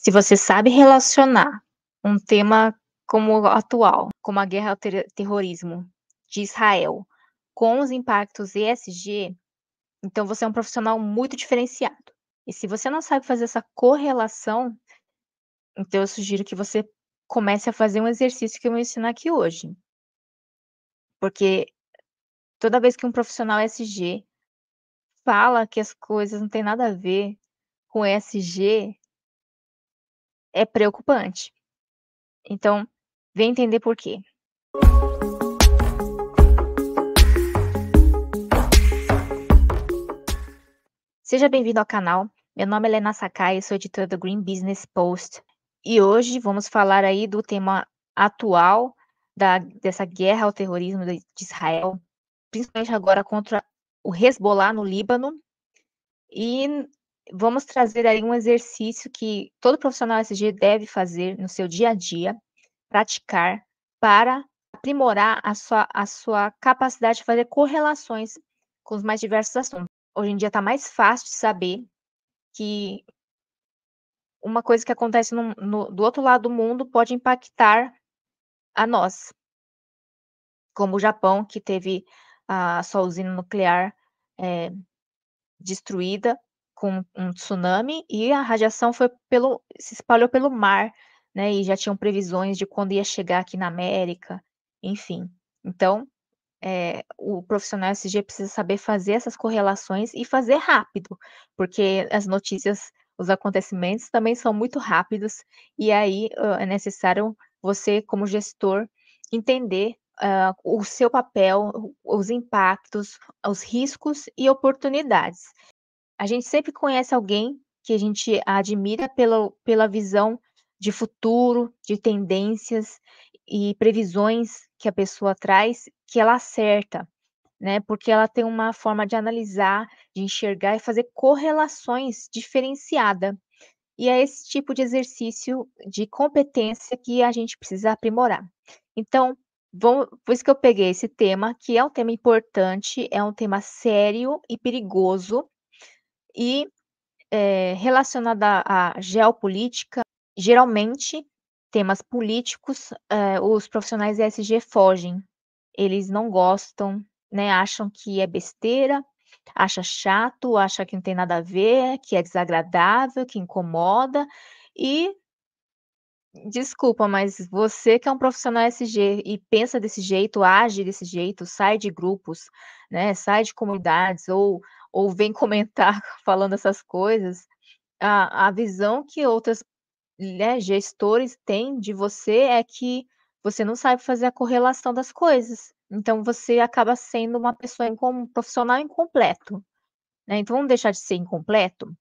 Se você sabe relacionar um tema como o atual, como a guerra ao ter terrorismo de Israel, com os impactos ESG, então você é um profissional muito diferenciado. E se você não sabe fazer essa correlação, então eu sugiro que você comece a fazer um exercício que eu vou ensinar aqui hoje. Porque toda vez que um profissional ESG fala que as coisas não têm nada a ver com ESG é preocupante. Então, vem entender por quê. Seja bem-vindo ao canal. Meu nome é Helena Sakai, sou editora do Green Business Post. E hoje vamos falar aí do tema atual da, dessa guerra ao terrorismo de Israel, principalmente agora contra o Hezbollah no Líbano e vamos trazer aí um exercício que todo profissional SG deve fazer no seu dia a dia, praticar para aprimorar a sua, a sua capacidade de fazer correlações com os mais diversos assuntos. Hoje em dia está mais fácil de saber que uma coisa que acontece no, no, do outro lado do mundo pode impactar a nós, como o Japão, que teve a sua usina nuclear é, destruída com um tsunami e a radiação foi pelo se espalhou pelo mar, né? E já tinham previsões de quando ia chegar aqui na América, enfim. Então, é, o profissional SG precisa saber fazer essas correlações e fazer rápido, porque as notícias, os acontecimentos também são muito rápidos e aí é necessário você, como gestor, entender Uh, o seu papel, os impactos, os riscos e oportunidades. A gente sempre conhece alguém que a gente admira pela, pela visão de futuro, de tendências e previsões que a pessoa traz, que ela acerta, né? Porque ela tem uma forma de analisar, de enxergar e fazer correlações diferenciada. E é esse tipo de exercício de competência que a gente precisa aprimorar. Então, por isso que eu peguei esse tema, que é um tema importante, é um tema sério e perigoso, e é, relacionada à geopolítica, geralmente temas políticos, é, os profissionais ESG fogem. Eles não gostam, né? Acham que é besteira, acha chato, acha que não tem nada a ver, que é desagradável, que incomoda e Desculpa, mas você que é um profissional SG e pensa desse jeito, age desse jeito, sai de grupos, né? Sai de comunidades ou ou vem comentar falando essas coisas, a, a visão que outras né, gestores têm de você é que você não sabe fazer a correlação das coisas. Então você acaba sendo uma pessoa um profissional incompleto. Né? Então vamos deixar de ser incompleto.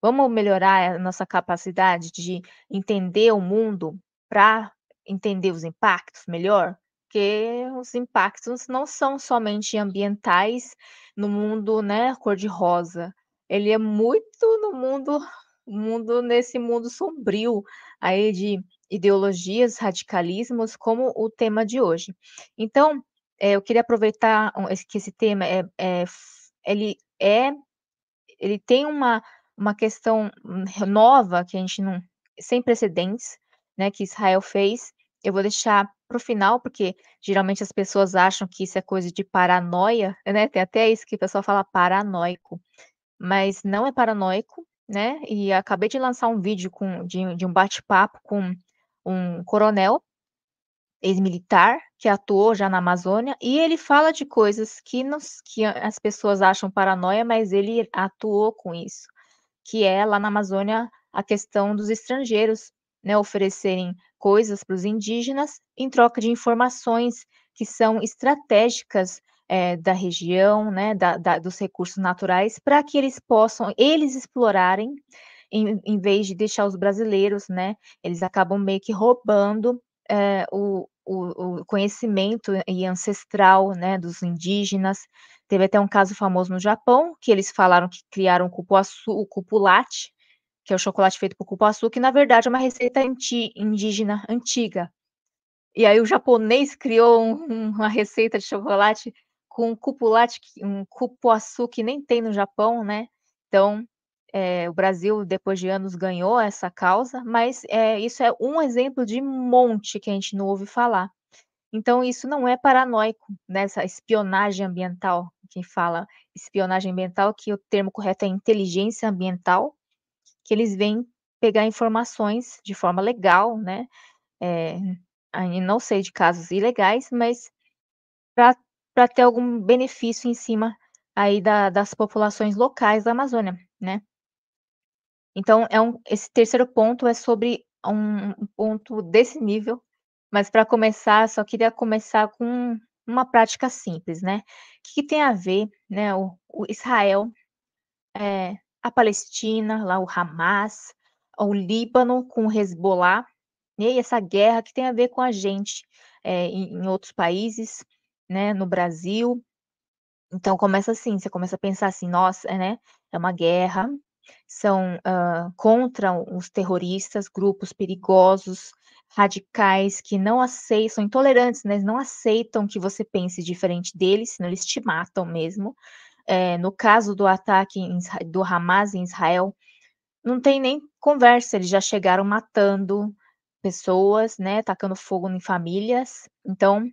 Vamos melhorar a nossa capacidade de entender o mundo para entender os impactos melhor porque os impactos não são somente ambientais no mundo, né, cor-de-rosa. Ele é muito no mundo, mundo nesse mundo sombrio aí de ideologias, radicalismos, como o tema de hoje. Então, é, eu queria aproveitar que esse tema é, é ele é ele tem uma, uma questão hum, nova que a gente não sem precedentes, né, que Israel fez. Eu vou deixar para o final, porque geralmente as pessoas acham que isso é coisa de paranoia, né? Tem até isso que o pessoal fala paranoico, mas não é paranoico, né? E acabei de lançar um vídeo com, de, de um bate-papo com um coronel, ex-militar, que atuou já na Amazônia, e ele fala de coisas que, nos, que as pessoas acham paranoia, mas ele atuou com isso, que é lá na Amazônia a questão dos estrangeiros né, oferecerem coisas para os indígenas em troca de informações que são estratégicas é, da região, né, da, da, dos recursos naturais, para que eles possam, eles explorarem, em, em, vez de deixar os brasileiros, né, eles acabam meio que roubando é, o, o, o, conhecimento e ancestral, né, dos indígenas. Teve até um caso famoso no Japão, que eles falaram que criaram o cupuaçu, o cupulate, que é o chocolate feito por cupuaçu, que na verdade é uma receita anti, indígena antiga. E aí o japonês criou um, uma receita de chocolate com cupulate, um cupuaçu que nem tem no Japão, né? Então, é, o Brasil, depois de anos, ganhou essa causa, mas é, isso é um exemplo de monte que a gente não ouve falar. Então, isso não é paranoico, nessa né? espionagem ambiental. Quem fala espionagem ambiental, que o termo correto é inteligência ambiental, que eles vêm pegar informações de forma legal, né? É, não sei de casos ilegais, mas para ter algum benefício em cima aí da, das populações locais da Amazônia, né? Então, é um, esse terceiro ponto é sobre um, um ponto desse nível, mas para começar, só queria começar com uma prática simples, né? O que, que tem a ver, né? O, o Israel é, a Palestina, lá o Hamas, o Líbano com o Hezbollah, né? e essa guerra que tem a ver com a gente é, em, em, outros países, né? no Brasil. Então começa assim, você começa a pensar assim, nossa, é, né? é uma guerra, são uh, contra os terroristas, grupos perigosos, radicais que não aceitam, são intolerantes, né? Eles não aceitam que você pense diferente deles, senão eles te matam mesmo é, no caso do ataque em, do Hamas em Israel, não tem nem conversa, eles já chegaram matando pessoas, né, tacando fogo em famílias, então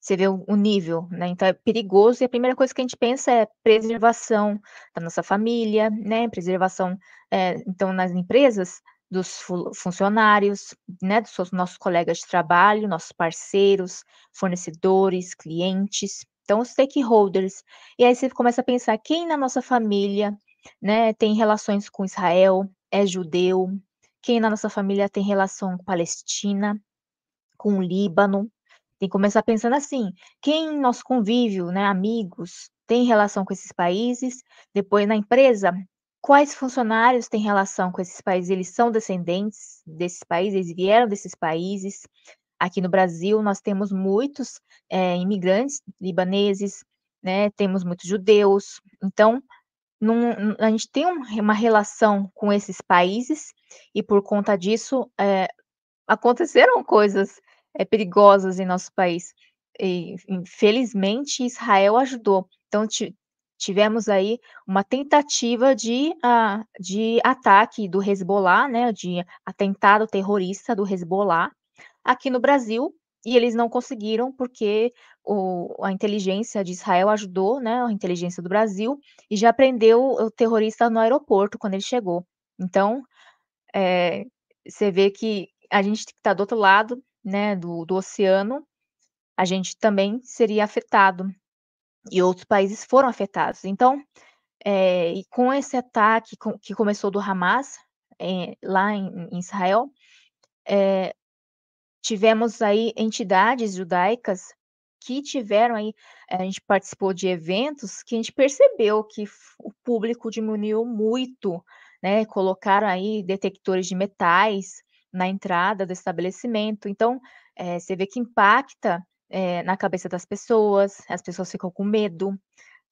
você vê o, nível, né, então é perigoso, e a primeira coisa que a gente pensa é preservação da nossa família, né, preservação, é, então, nas empresas, dos funcionários, né, dos nossos colegas de trabalho, nossos parceiros, fornecedores, clientes, então, os stakeholders. E aí você começa a pensar quem na nossa família né, tem relações com Israel, é judeu, quem na nossa família tem relação com Palestina, com Líbano. Tem que começar pensando assim, quem nosso convívio, né, amigos, tem relação com esses países, depois na empresa, quais funcionários têm relação com esses países, eles são descendentes desses países, eles vieram desses países, Aqui no Brasil, nós temos muitos é, imigrantes libaneses, né, temos muitos judeus, então num, a gente tem uma relação com esses países e por conta disso é, aconteceram coisas é, perigosas em nosso país. E, infelizmente, Israel ajudou. Então, tivemos aí uma tentativa de, uh, de ataque do Hezbollah, né, de atentado terrorista do Hezbollah, aqui no Brasil, e eles não conseguiram porque o, a inteligência de Israel ajudou, né, a inteligência do Brasil, e já prendeu o terrorista no aeroporto quando ele chegou. Então, é, você vê que a gente que está do outro lado, né, do, do oceano, a gente também seria afetado, e outros países foram afetados. Então, é, e com esse ataque com, que começou do Hamas, em, eh, lá em, em Israel, é, Tivemos aí entidades judaicas que tiveram aí, eh, a gente participou de eventos que a gente percebeu que o público diminuiu muito, né? Colocaram aí detectores de metais na entrada do estabelecimento. Então, é, você vê que impacta é, na cabeça das pessoas, as pessoas ficam com medo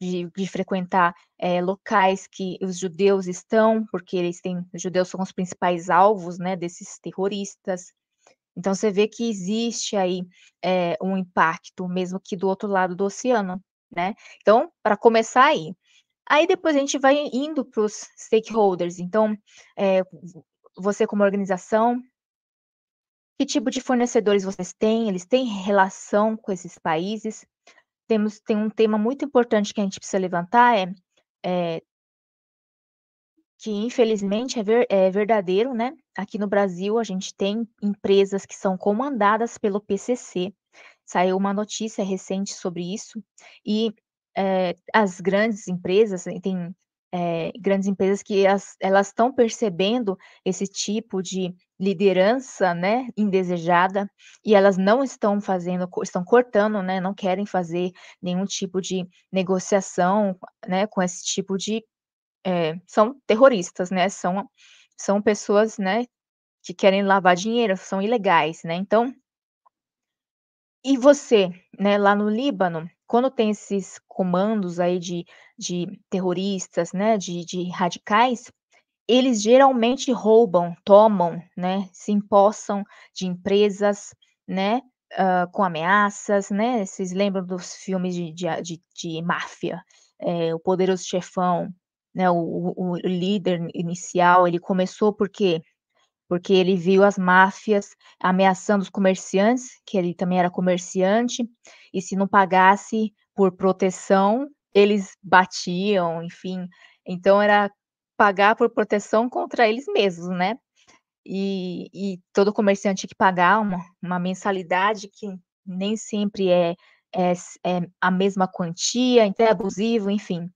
de, de frequentar é, locais que os judeus estão, porque eles têm, os judeus são os principais alvos, né, desses terroristas. Então você vê que existe aí é, um impacto, mesmo que do outro lado do oceano, né? Então, para começar aí. Aí depois a gente vai indo para os stakeholders. Então, é, você como organização, que tipo de fornecedores vocês têm? Eles têm relação com esses países? Temos tem um tema muito importante que a gente precisa levantar é, é que infelizmente é, ver, é, verdadeiro, né? Aqui no Brasil, a gente tem empresas que são comandadas pelo PCC. Saiu uma notícia recente sobre isso, e é, as grandes empresas, né, tem é, grandes empresas que as, elas estão percebendo esse tipo de liderança, né, indesejada, e elas não estão fazendo, estão cortando, né, não querem fazer nenhum tipo de negociação, né, com esse tipo de é, são terroristas, né? São, são pessoas, né, que querem lavar dinheiro, são ilegais, né? Então, e você, né, lá no Líbano, quando tem esses comandos aí de, de terroristas, né, de, de radicais, eles geralmente roubam, tomam, né, se empossam de empresas, né, uh, com ameaças, né, vocês lembram dos filmes de, de, de, de máfia, é, o poderoso chefão, né, o, o líder inicial, ele começou por quê? Porque ele viu as máfias ameaçando os comerciantes, que ele também era comerciante, e se não pagasse por proteção, eles batiam, enfim. Então era pagar por proteção contra eles mesmos, né? E, e todo comerciante tinha que pagar uma, uma mensalidade que nem sempre é, é, é a mesma quantia, então é abusivo, enfim.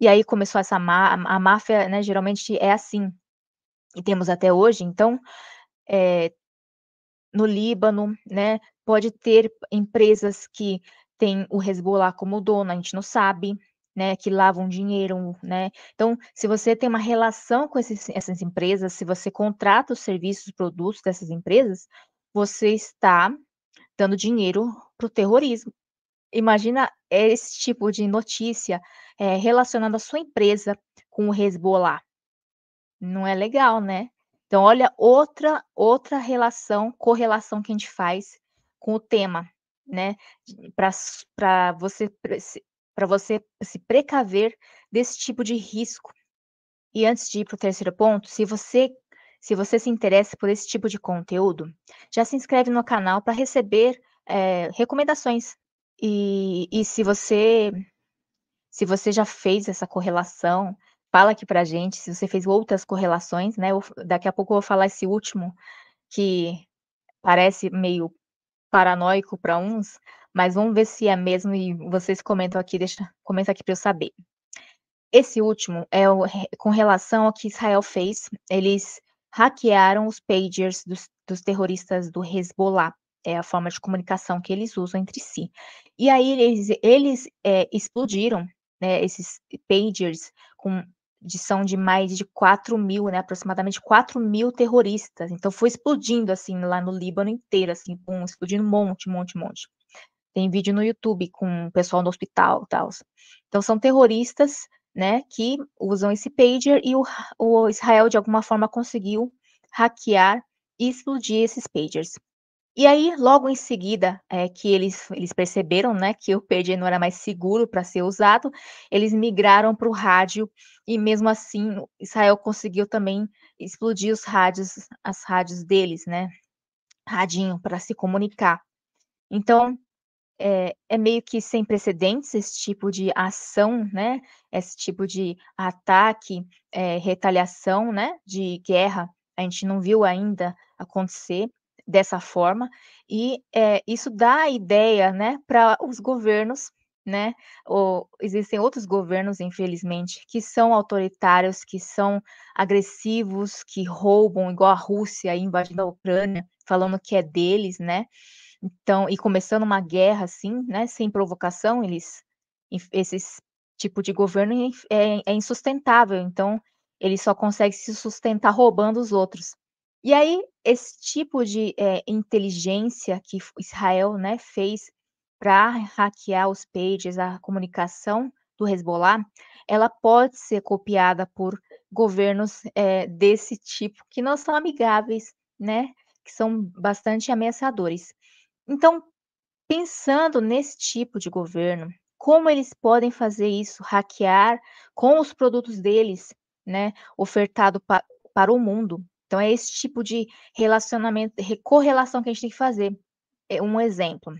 E aí começou essa má, a máfia, né, geralmente é assim. E temos até hoje, então, é, no Líbano, né, pode ter empresas que têm o Hezbollah como dono, a gente não sabe, né, que lavam dinheiro, né? Então, se você tem uma relação com esses, essas empresas, se você contrata os serviços, produtos dessas empresas, você está dando dinheiro para o terrorismo. Imagina esse tipo de notícia é, relacionando a sua empresa com o Hezbollah. Não é legal, né? Então, olha outra outra relação, correlação que a gente faz com o tema, né? Para você para você se precaver desse tipo de risco. E antes de ir para o terceiro ponto, se você se você se interessa por esse tipo de conteúdo, já se inscreve no canal para receber é, recomendações. E, e se você se você já fez essa correlação, fala aqui para gente. Se você fez outras correlações, né? Eu, daqui a pouco eu vou falar esse último que parece meio paranoico para uns, mas vamos ver se é mesmo e vocês comentam aqui, deixa, comenta aqui para eu saber. Esse último é o, com relação ao que Israel fez, eles hackearam os pagers dos, dos terroristas do Hezbollah, é a forma de comunicação que eles usam entre si. E aí eles, eles é, explodiram né, esses pagers com de, são de mais de 4 mil, né, aproximadamente 4 mil terroristas. Então foi explodindo assim lá no Líbano inteiro, assim, um explodindo um monte, monte, monte. Tem vídeo no YouTube com o pessoal no hospital, tal. Então são terroristas, né, que usam esse pager e o, o Israel de alguma forma conseguiu hackear e explodir esses pagers. E aí, logo em seguida, é, que eles, eles perceberam né, que o PG não era mais seguro para ser usado, eles migraram para o rádio e mesmo assim Israel conseguiu também explodir os rádios, as rádios deles, né? Radinho para se comunicar. Então é, é meio que sem precedentes esse tipo de ação, né? Esse tipo de ataque, é, retaliação, né? De guerra. A gente não viu ainda acontecer dessa forma, e é, isso dá a ideia né, para os governos, né? Ou, existem outros governos, infelizmente, que são autoritários, que são agressivos, que roubam, igual a Rússia invadindo a Ucrânia, falando que é deles, né? Então, e começando uma guerra assim, né? Sem provocação, eles esses tipo de governo é, é insustentável. Então, ele só consegue se sustentar roubando os outros. E aí, esse tipo de é, inteligência que Israel né, fez para hackear os pages, a comunicação do Hezbollah, ela pode ser copiada por governos é, desse tipo, que não são amigáveis, né? Que são bastante ameaçadores. Então, pensando nesse tipo de governo, como eles podem fazer isso, hackear com os produtos deles, né? Ofertado pa para o mundo, então, é esse tipo de relacionamento, correlação que a gente tem que fazer. É um exemplo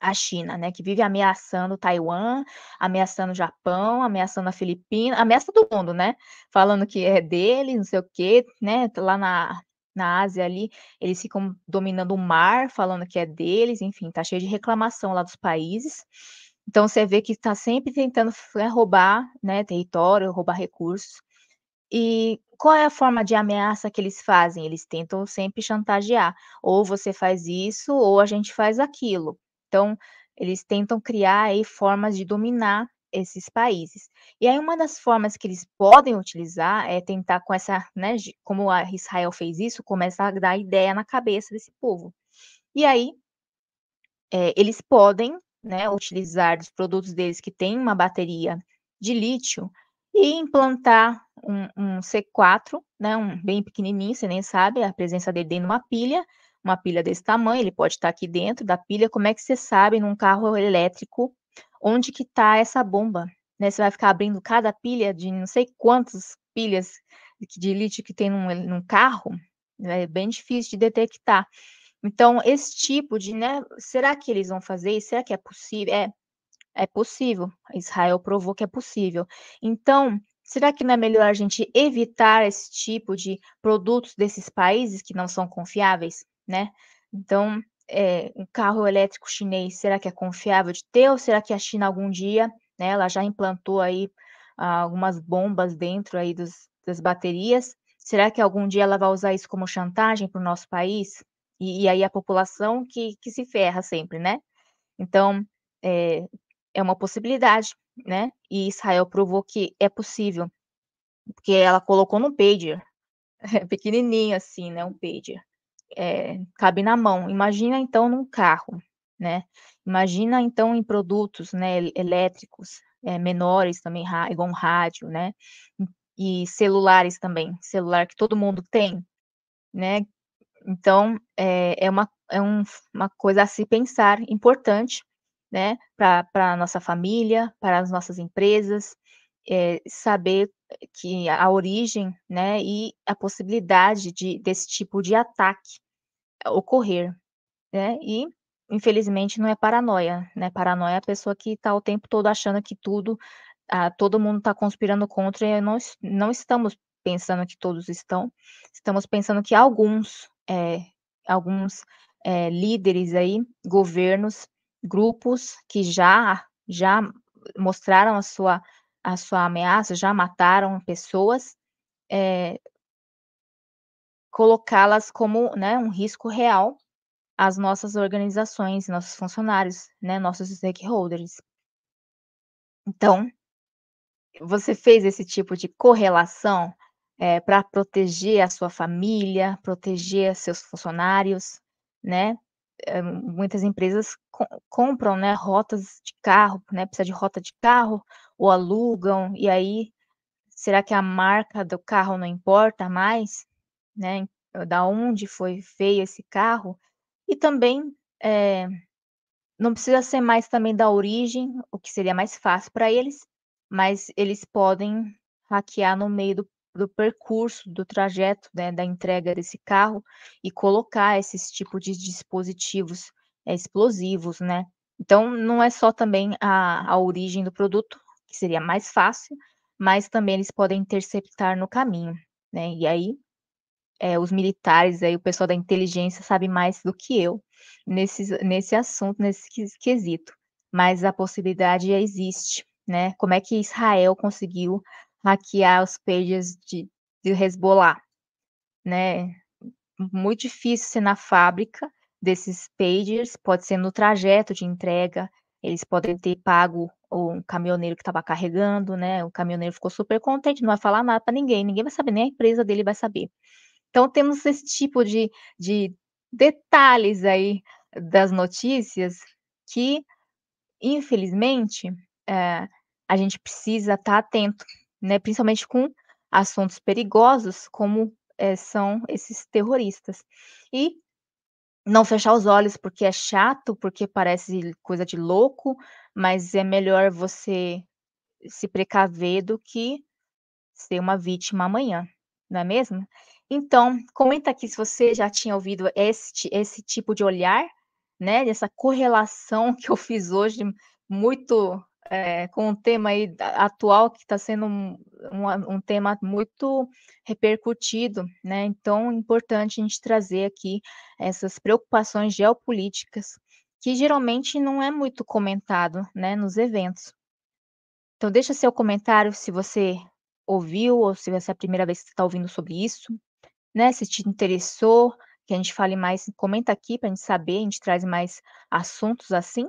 a China, né, que vive ameaçando Taiwan, ameaçando o Japão, ameaçando a Filipina, ameaça todo mundo, né, falando que é dele, não sei o quê, né, lá na, na Ásia ali, eles ficam dominando o mar, falando que é deles, enfim, tá cheio de reclamação lá dos países, então você vê que está sempre tentando né, roubar, né, território, roubar recursos, e qual é a forma de ameaça que eles fazem? Eles tentam sempre chantagear. Ou você faz isso, ou a gente faz aquilo. Então, eles tentam criar aí formas de dominar esses países. E aí uma das formas que eles podem utilizar é tentar com essa, né, como a Israel fez isso, começa a dar ideia na cabeça desse povo. E aí é, eles podem, né, utilizar os produtos deles que têm uma bateria de lítio e implantar um, um C4, né, um bem pequenininho, você nem sabe a presença dele dentro de uma pilha, uma pilha desse tamanho, ele pode estar aqui dentro da pilha, como é que você sabe num carro elétrico onde que está essa bomba? Né? Você vai ficar abrindo cada pilha de não sei quantas pilhas de lítio que tem num, num carro, né? é bem difícil de detectar. Então, esse tipo de, né, será que eles vão fazer isso? Será que é possível? É, é possível. Israel provou que é possível. Então, será que não é melhor a gente evitar esse tipo de produtos desses países que não são confiáveis, né? Então, é, um carro elétrico chinês, será que é confiável de ter ou será que a China algum dia, né, ela já implantou aí ah, algumas bombas dentro aí dos, das baterias? Será que algum dia ela vai usar isso como chantagem para o nosso país? E, e, aí a população que, que se ferra sempre, né? Então, é, é uma possibilidade, né? E Israel provou que é possível, porque ela colocou num pager, pequenininho assim, né? Um pager. É, cabe na mão. Imagina então num carro, né? Imagina então em produtos, né? Elétricos, é, menores também, igual um rádio, né? E celulares também, celular que todo mundo tem, né? Então é, é uma é um, uma coisa a se pensar, importante, né, para a nossa família, para as nossas empresas, é, saber que a origem, né, e a possibilidade de, desse tipo de ataque ocorrer, né, e infelizmente não é paranoia, né, paranoia é a pessoa que está o tempo todo achando que tudo, ah, todo mundo está conspirando contra e não, não estamos pensando que todos estão, estamos pensando que alguns, é, alguns é, líderes aí, governos, grupos que já já mostraram a sua a sua ameaça, já mataram pessoas, é, colocá-las como né, um risco real às nossas organizações, nossos funcionários, né, nossos stakeholders. Então, você fez esse tipo de correlação é, eh, para proteger a sua família, proteger seus funcionários, né? Eh, muitas empresas compram né, rotas de carro, né, precisa de rota de carro, ou alugam, e aí será que a marca do carro não importa mais? Né, da onde foi feio esse carro? E também é, não precisa ser mais também da origem, o que seria mais fácil para eles, mas eles podem hackear no meio do, do percurso, do trajeto, né, da entrega desse carro e colocar esses tipos de dispositivos é, explosivos, né? Então, não é só também a, a origem do produto, que seria mais fácil, mas também eles podem interceptar no caminho, né? E aí, é, os militares, aí o pessoal da inteligência sabe mais do que eu nesse, nesse assunto, nesse quesito. Mas a possibilidade já existe, né? Como é que Israel conseguiu hackear os pages de, de resbolar, né? Muito difícil ser na fábrica desses pagers, pode ser no trajeto de entrega, eles podem ter pago o caminhoneiro que estava carregando, né? O caminhoneiro ficou super contente, não vai falar nada para ninguém, ninguém vai saber, nem a empresa dele vai saber. Então temos esse tipo de, de detalhes aí das notícias que, infelizmente, é, a gente precisa estar tá atento né, principalmente com assuntos perigosos, como é, são esses terroristas. E não fechar os olhos porque é chato, porque parece coisa de louco, mas é melhor você se precaver do que ser uma vítima amanhã, não é mesmo? Então, comenta aqui se você já tinha ouvido este, esse tipo de olhar, né? essa correlação que eu fiz hoje, muito é, com o tema aí atual que está sendo um, um, um, tema muito repercutido, né? Então, é importante a gente trazer aqui essas preocupações geopolíticas que geralmente não é muito comentado, né, nos eventos. Então, deixa seu comentário se você ouviu ou se essa é a primeira vez que está ouvindo sobre isso, né? Se te interessou que a gente fale mais, comenta aqui para a gente saber, a gente traz mais assuntos assim.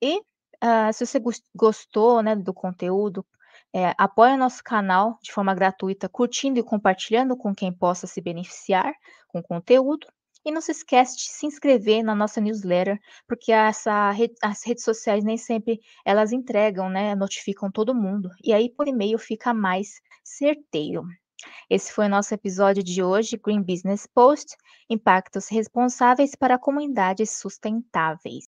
E uh, se você gostou né, do conteúdo, é, apoie nosso canal de forma gratuita, curtindo e compartilhando com quem possa se beneficiar com o conteúdo. E não se esquece de se inscrever na nossa newsletter, porque essa as redes sociais nem sempre elas entregam, né? Notificam todo mundo. E aí por e-mail fica mais certeiro. Esse foi o nosso episódio de hoje, Green Business Post, impactos responsáveis para comunidades sustentáveis.